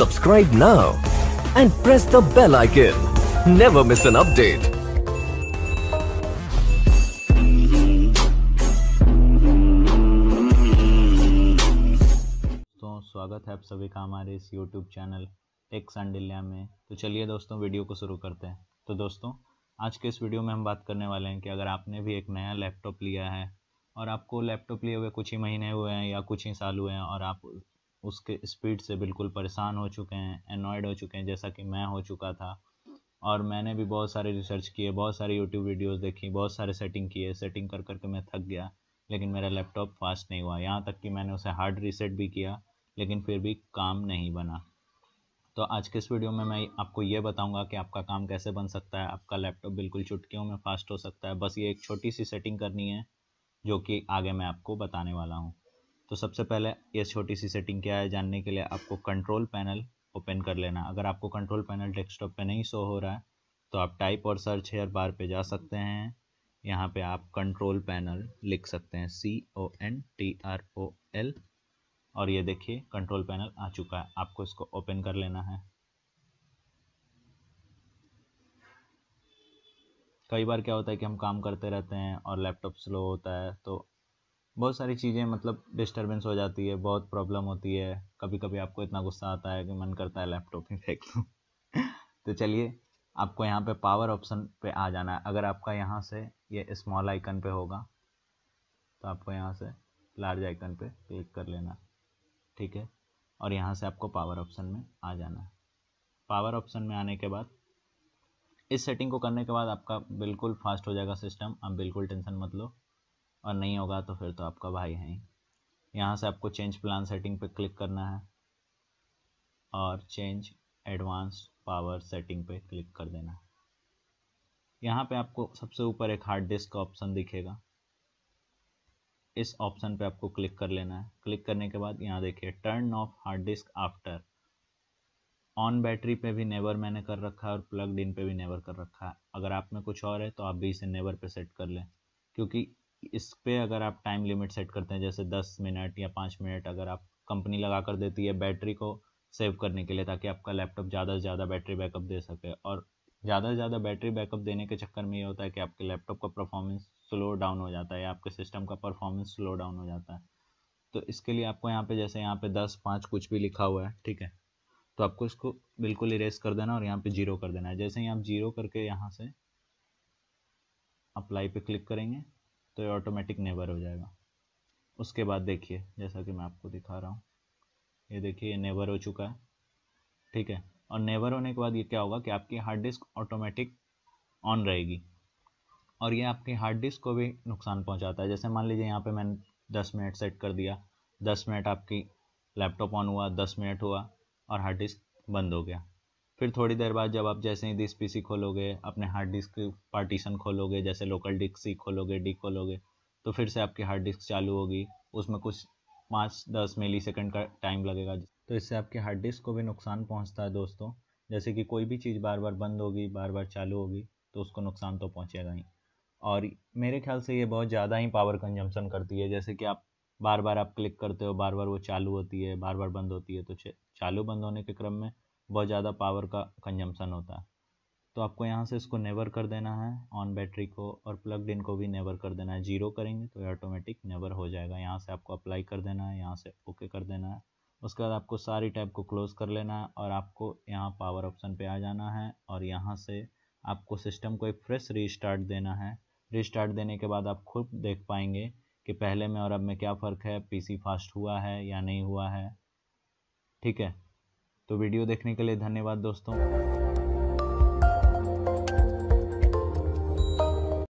Subscribe now and press the bell icon. Never miss an update. स्वागत है आप सभी का हमारे इस YouTube चैनल टेक सांडिल्या में तो चलिए दोस्तों वीडियो को शुरू करते हैं तो दोस्तों आज के इस वीडियो में हम बात करने वाले हैं कि अगर आपने भी एक नया लैपटॉप लिया है और आपको लैपटॉप लिए हुए कुछ ही महीने हुए हैं या कुछ ही साल हुए हैं और आप उसके स्पीड से बिल्कुल परेशान हो चुके हैं एनॉयड हो चुके हैं जैसा कि मैं हो चुका था और मैंने भी बहुत सारे रिसर्च किए बहुत सारे यूट्यूब वीडियोस देखी बहुत सारे सेटिंग किए सेटिंग कर करके मैं थक गया लेकिन मेरा लैपटॉप फास्ट नहीं हुआ यहाँ तक कि मैंने उसे हार्ड रीसेट भी किया लेकिन फिर भी काम नहीं बना तो आज के इस वीडियो में मैं आपको ये बताऊंगा कि आपका काम कैसे बन सकता है आपका लैपटॉप बिल्कुल चुटकियों में फास्ट हो सकता है बस ये एक छोटी सी सेटिंग करनी है जो कि आगे मैं आपको बताने वाला हूँ तो सबसे पहले ये छोटी सी सेटिंग क्या है जानने के लिए आपको कंट्रोल पैनल ओपन कर लेना अगर आपको कंट्रोल पैनल डेस्कटॉप पे नहीं शो हो रहा है तो आप टाइप और सर्च हेयर बार पे जा सकते हैं यहाँ पे आप कंट्रोल पैनल लिख सकते हैं C O N T R O L और ये देखिए कंट्रोल पैनल आ चुका है आपको इसको ओपन कर लेना है कई बार क्या होता है कि हम काम करते रहते हैं और लैपटॉप स्लो होता है तो बहुत सारी चीज़ें मतलब डिस्टर्बेंस हो जाती है बहुत प्रॉब्लम होती है कभी कभी आपको इतना गुस्सा आता है कि मन करता है लैपटॉप ही फेंक दूँ तो चलिए आपको यहाँ पे पावर ऑप्शन पे आ जाना है अगर आपका यहाँ से ये यह स्मॉल आइकन पे होगा तो आपको यहाँ से लार्ज आइकन पे क्लिक कर लेना ठीक है और यहाँ से आपको पावर ऑप्शन में आ जाना है पावर ऑप्शन में आने के बाद इस सेटिंग को करने के बाद आपका बिल्कुल फास्ट हो जाएगा सिस्टम आप बिल्कुल टेंशन मत लो और नहीं होगा तो फिर तो आपका भाई है ही यहाँ से आपको चेंज प्लान सेटिंग पे क्लिक करना है और चेंज एडवांस पावर सेटिंग पे क्लिक कर देना है यहाँ पे आपको सबसे ऊपर एक हार्ड डिस्क का ऑप्शन दिखेगा इस ऑप्शन पे आपको क्लिक कर लेना है क्लिक करने के बाद यहाँ देखिए turn off hard disk after on battery पे भी नेवर मैंने कर रखा है और प्लग इन पे भी नेवर कर रखा है अगर आप में कुछ और है तो आप भी इसे नेवर पे सेट कर लें क्योंकि इस पे अगर आप टाइम लिमिट सेट करते हैं जैसे दस मिनट या पाँच मिनट अगर आप कंपनी लगा कर देती है बैटरी को सेव करने के लिए ताकि आपका लैपटॉप ज़्यादा से ज़्यादा बैटरी बैकअप दे सके और ज़्यादा से ज़्यादा बैटरी बैकअप देने के चक्कर में ये होता है कि आपके लैपटॉप का परफॉर्मेंस स्लो डाउन हो जाता है या आपके सिस्टम का परफॉर्मेंस स्लो डाउन हो जाता है तो इसके लिए आपको यहाँ पे जैसे यहाँ पे दस पाँच कुछ भी लिखा हुआ है ठीक है तो आपको इसको बिल्कुल इरेज कर देना और यहाँ पे जीरो कर देना है जैसे ही आप जीरो करके यहाँ से अप्लाई पे क्लिक करेंगे तो ये ऑटोमेटिक नेबर हो जाएगा उसके बाद देखिए जैसा कि मैं आपको दिखा रहा हूँ ये देखिए ये नेबर हो चुका है ठीक है और नेबर होने के बाद ये क्या होगा कि आपकी हार्ड डिस्क ऑटोमेटिक ऑन रहेगी और ये आपकी हार्ड डिस्क को भी नुकसान पहुँचाता है जैसे मान लीजिए यहाँ पर मैंने दस मिनट सेट कर दिया दस मिनट आपकी लैपटॉप ऑन हुआ दस मिनट हुआ और हार्ड डिस्क बंद हो गया फिर थोड़ी देर बाद जब आप जैसे ही दिस पीसी खोलोगे अपने हार्ड डिस्क पार्टीशन खोलोगे जैसे लोकल डिस्क सी खोलोगे डी खोलोगे तो फिर से आपकी हार्ड डिस्क चालू होगी उसमें कुछ पाँच दस मिली सेकेंड का टाइम लगेगा तो इससे आपके हार्ड डिस्क को भी नुकसान पहुँचता है दोस्तों जैसे कि कोई भी चीज़ बार बार बंद होगी बार बार चालू होगी तो उसको नुकसान तो पहुँचेगा ही और मेरे ख्याल से ये बहुत ज़्यादा ही पावर कंजम्पशन करती है जैसे कि आप बार बार आप क्लिक करते हो बार बार वो चालू होती है बार बार बंद होती है तो चालू बंद होने के क्रम में बहुत ज़्यादा पावर का कंजम्पशन होता है तो आपको यहाँ से इसको नेवर कर देना है ऑन बैटरी को और प्लगड इन को भी नेवर कर देना है जीरो करेंगे तो ये ऑटोमेटिक नेवर हो जाएगा यहाँ से आपको अप्लाई कर देना है यहाँ से ओके कर देना है उसके बाद आपको सारी टैब को क्लोज़ कर लेना है और आपको यहाँ पावर ऑप्शन पे आ जाना है और यहाँ से आपको सिस्टम को एक फ्रेश रीस्टार्ट देना है रीस्टार्ट देने के बाद आप खुद देख पाएंगे कि पहले में और अब में क्या फ़र्क है पीसी फास्ट हुआ है या नहीं हुआ है ठीक है तो वीडियो देखने के लिए धन्यवाद दोस्तों